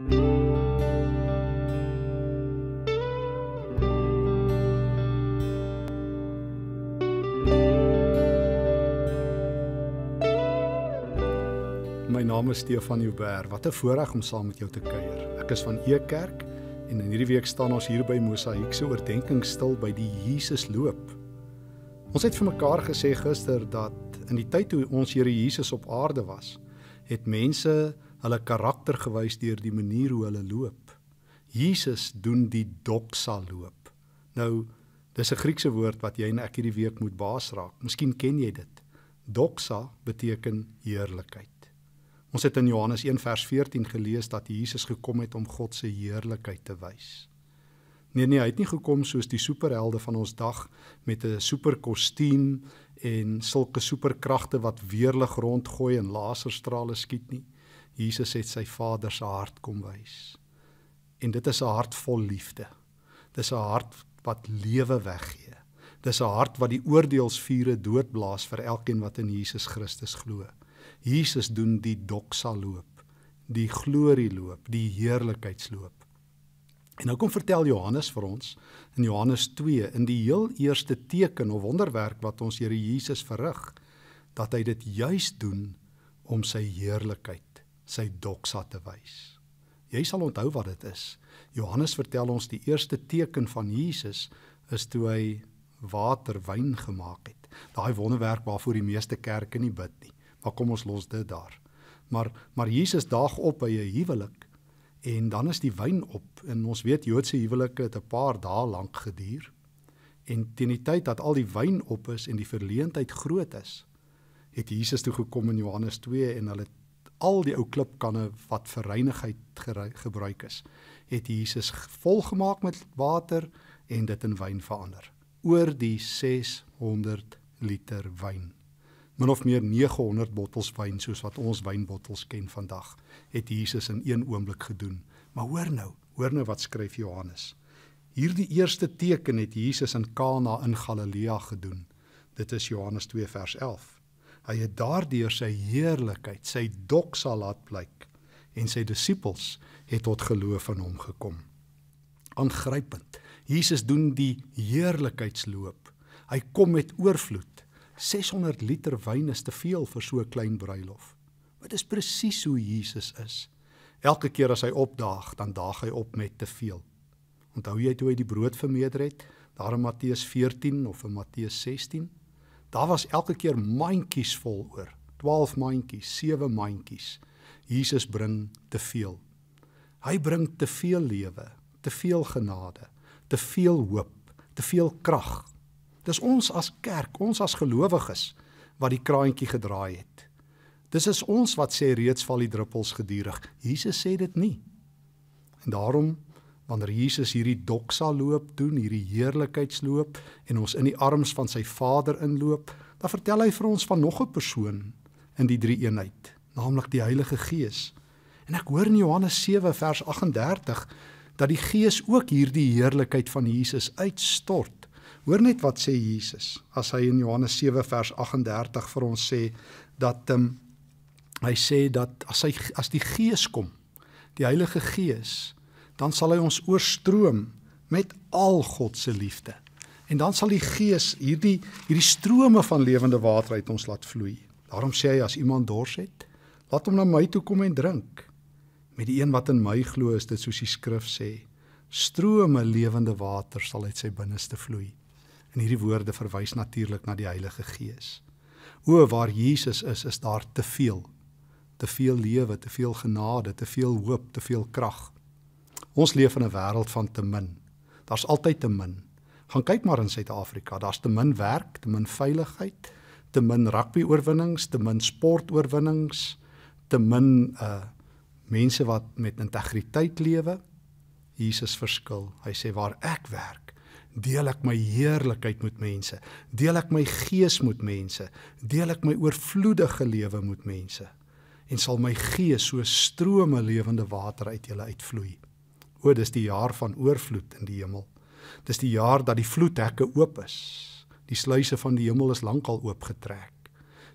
My naam is Stefan Joubert. Wat 'n voorreg om saam met jou te kuier. Ek is van Ee Kerk en in hierdie week staan ons hier by Mosaïekse oordeenking stil by die Jesus loop. Ons het vir mekaar gesê gister dat in die tyd toe ons Here Jesus op aarde was, het mense hulle karakter gewys deur die manier hoe hulle loop. Jesus doen die doxa loop. Nou, dis 'n Griekse woord wat jy en ek hierdie week moet basraak. Miskien ken jy dit. Doxa beteken heerlikheid. Ons het in Johannes 1:14 gelees dat Jesus gekom het om God se heerlikheid te wys. Nee nee, hy het nie gekom soos die superhelde van ons dag met 'n superkostuum en sulke superkragte wat weerlig rondgooi en laserstrale skiet nie. Jesus het sy Vader se hart kom wys. En dit is 'n hart vol liefde. Dis 'n hart wat lewe weggee. Dis 'n hart wat die oordeelsvure doodblaas vir elkeen wat in Jesus Christus glo. Jesus doen die doxaloop, die glorieloop, die heerlikheidsloop. En nou kom vertel Johannes vir ons in Johannes 2 in die heel eerste teken of wonderwerk wat ons Here Jesus verrig dat hy dit juis doen om sy heerlikheid sy doxa te wys. Jy sal onthou wat dit is. Johannes vertel ons die eerste teken van Jesus is toe hy water wyn gemaak het. Daai wonderwerk waarvoor die meeste kerke nie bid nie. Maar kom ons los dit daar. Maar maar Jesus daag op by 'n huwelik en dan is die wyn op en ons weet Joodse huwelike het 'n paar dae lank geduur. En teen die tyd dat al die wyn op is en die verleentheid groot is, het Jesus toe gekom in Johannes 2 en hulle al die ou klipkanne wat vir reinigheid gebruik is, het Jesus volgemaak met water en dit in wyn verander. Oor die 600 liter wyn, min of meer 900 bottels wyn soos wat ons wynbottels ken vandag, het Jesus in een oomblik gedoen. Maar hoor nou, hoor nou wat skryf Johannes. Hierdie eerste teken het Jesus in Kana in Galilea gedoen. Dit is Johannes 2 vers 11 hy het daardeur sy heerlikheid, sy doxa laat blyk en sy disippels het tot geloof aan hom gekom. Aangrypend. Jesus doen die heerlikheidsloop. Hy kom met oorvloed. 600 liter wyn is te veel vir so 'n klein bruilof. Dit is presies hoe Jesus is. Elke keer as hy opdaag, dan daag hy op met te veel. Onthou jy toe hy die brood vermeerder het, daar in Matteus 14 of in Matteus 16? daar was elke keer mandjies vol oor. 12 mandjies, 7 mandjies. Jesus bring te veel. Hy bring te veel lewe, te veel genade, te veel hoop, te veel krag. Dis ons as kerk, ons as gelowiges wat die kraantjie gedraai het. Dis is ons wat sê reeds val die druppels gedurig. Jesus sê dit nie. En daarom wanneer Jesus hierdie doxa loop doen, hierdie heerlikheidsloop en ons in die arms van sy Vader inloop, dan vertel hy vir ons van nog 'n persoon in die drie eenheid, naamlik die Heilige Gees. En ek hoor in Johannes 7 vers 38 dat die Gees ook hierdie heerlikheid van Jesus uitstort. Hoor net wat sê Jesus as hy in Johannes 7 vers 38 vir ons sê dat um, hy sê dat as hy as die Gees kom, die Heilige Gees dan sal hy ons oorstroom met al God se liefde. En dan sal die Gees hierdie hierdie strome van lewende water uit ons laat vloei. Daarom sê hy as iemand dors het, laat hom na my toe kom en drink. Met die een wat in my glo, is dit soos die skrif sê, strome lewende water sal uit sy binneste vloei. En hierdie woorde verwys natuurlik na die Heilige Gees. O waar Jesus is, is daar te veel te veel lewe, te veel genade, te veel hoop, te veel krag. Ons leef in 'n wêreld van te min. Daar's altyd te min. Gaan kyk maar in Suid-Afrika, daar's te min werk, te min veiligheid, te min rugbyoorwinnings, te min sportoorwinnings, te min uh mense wat met integriteit lewe. Jesus verskil. Hy sê waar ek werk, deel ek my heerlikheid met mense. Deel ek my gees met mense. Deel ek my oorvloedige lewe met mense en sal my gees so strome lewende water uit julle uitvloei. O, dis die jaar van oorvloed in die hemel. Dis die jaar dat die vloedhekke oop is. Die sluise van die hemel is lankal oopgetrek.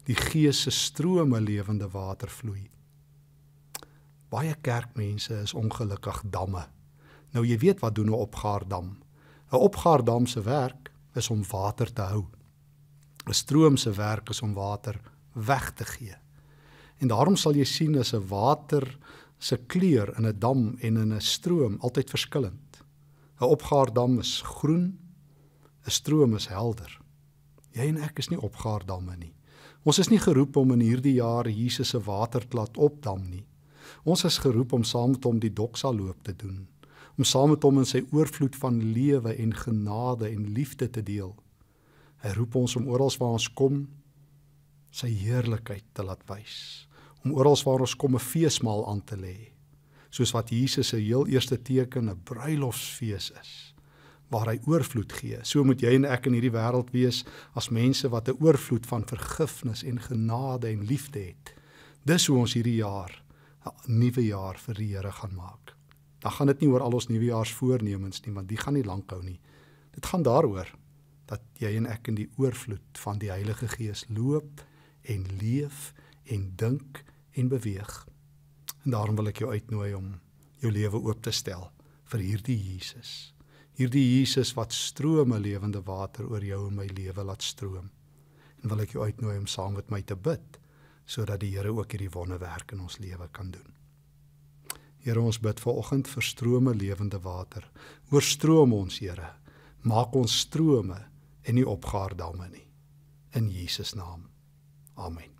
Die Gees se strome lewende water vloei. Baie kerkmense is ongelukkig damme. Nou jy weet wat doen 'n opgaardam? 'n Opgaardam se werk is om water te hou. 'n Stroom se werk is om water weg te gee. En daarom sal jy sien as 'n water se kleur in 'n dam en in 'n stroom altyd verskillend. 'n Opgaardam is groen, 'n stroom is helder. Jy en ek is nie opgaardamme nie. Ons is nie geroep om in hierdie jaar Jesus se waterklad opdam nie. Ons is geroep om saam met hom die doksa loop te doen, om saam met hom in sy oorvloed van lewe en genade en liefde te deel. Hy roep ons om oral waar ons kom sy heerlikheid te laat wys om oral waar ons kom 'n feesmaal aan te lê. Soos wat Jesus se heel eerste teken 'n bruilofsfees is waar hy oorvloed gee. So moet jy en ek in hierdie wêreld wees as mense wat 'n oorvloed van vergifnis en genade en liefde het. Dis hoe ons hierdie jaar 'n nuwe jaar vir die Here gaan maak. Dan gaan dit nie oor al ons nuwejaarsvoornemens nie, want die gaan nie lank hou nie. Dit gaan daaroor dat jy en ek in die oorvloed van die Heilige Gees loop en leef en dink en en beweeg. En daarom wil ek jou uitnooi om jou lewe oop te stel vir hierdie Jesus. Hierdie Jesus wat strome lewende water oor jou en my lewe laat stroom. En wil ek jou uitnooi om saam met my te bid sodat die Here ook hierdie wonderwerk in ons lewe kan doen. Here ons bid vanoggend vir strome lewende water. Oorstroom ons, Here. Maak ons strome en nie opgaardamme nie. In Jesus naam. Amen.